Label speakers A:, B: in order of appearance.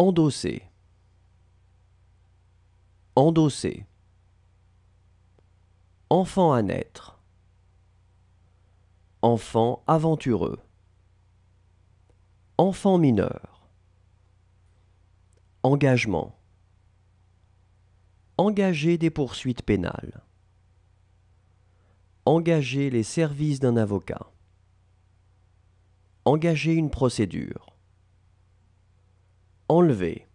A: Endosser. Endosser. Enfant à naître. Enfant aventureux. Enfant mineur. Engagement. Engager des poursuites pénales. Engager les services d'un avocat. Engager une procédure enlever.